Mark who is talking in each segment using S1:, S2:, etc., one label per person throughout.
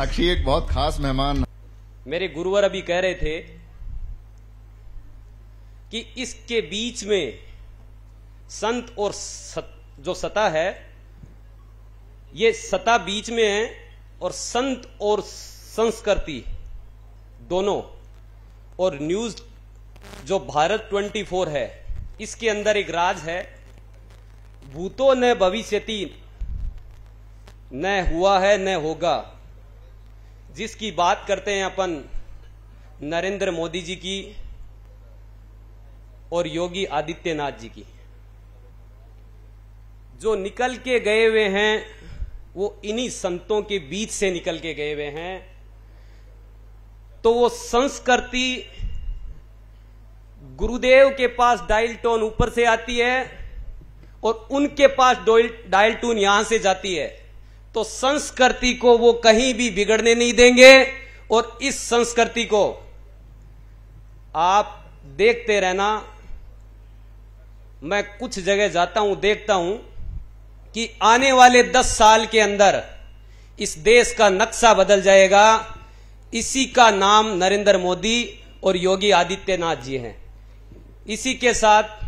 S1: साक्षी एक बहुत खास मेहमान मेरे गुरुवर अभी कह रहे थे कि इसके बीच में संत और सत, जो सता है ये सता बीच में है और संत और संस्कृति दोनों और न्यूज जो भारत 24 है इसके अंदर एक राज है भूतो न भविष्यति न हुआ है न होगा जिसकी बात करते हैं अपन नरेंद्र मोदी जी की और योगी आदित्यनाथ जी की जो निकल के गए हुए हैं वो इन्हीं संतों के बीच से निकल के गए हुए हैं तो वो संस्कृति गुरुदेव के पास डायल टोन ऊपर से आती है और उनके पास डायल टोन यहां से जाती है तो संस्कृति को वो कहीं भी बिगड़ने नहीं देंगे और इस संस्कृति को आप देखते रहना मैं कुछ जगह जाता हूं देखता हूं कि आने वाले दस साल के अंदर इस देश का नक्शा बदल जाएगा इसी का नाम नरेंद्र मोदी और योगी आदित्यनाथ जी हैं इसी के साथ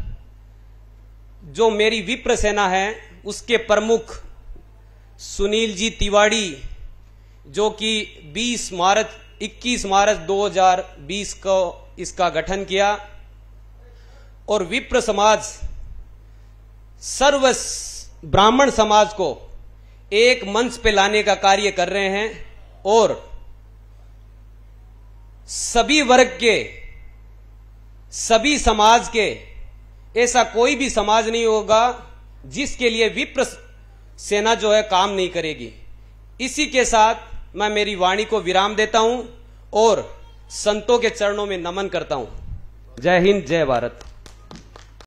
S1: जो मेरी विप्र सेना है उसके प्रमुख सुनील जी तिवाड़ी जो कि 20 मार्च 21 मार्च 2020 को इसका गठन किया और विप्र समाज सर्व ब्राह्मण समाज को एक मंच पे लाने का कार्य कर रहे हैं और सभी वर्ग के सभी समाज के ऐसा कोई भी समाज नहीं होगा जिसके लिए विप्र सेना जो है काम नहीं करेगी इसी के साथ मैं मेरी वाणी को विराम देता हूं और संतों के चरणों में नमन करता हूं जय हिंद जय भारत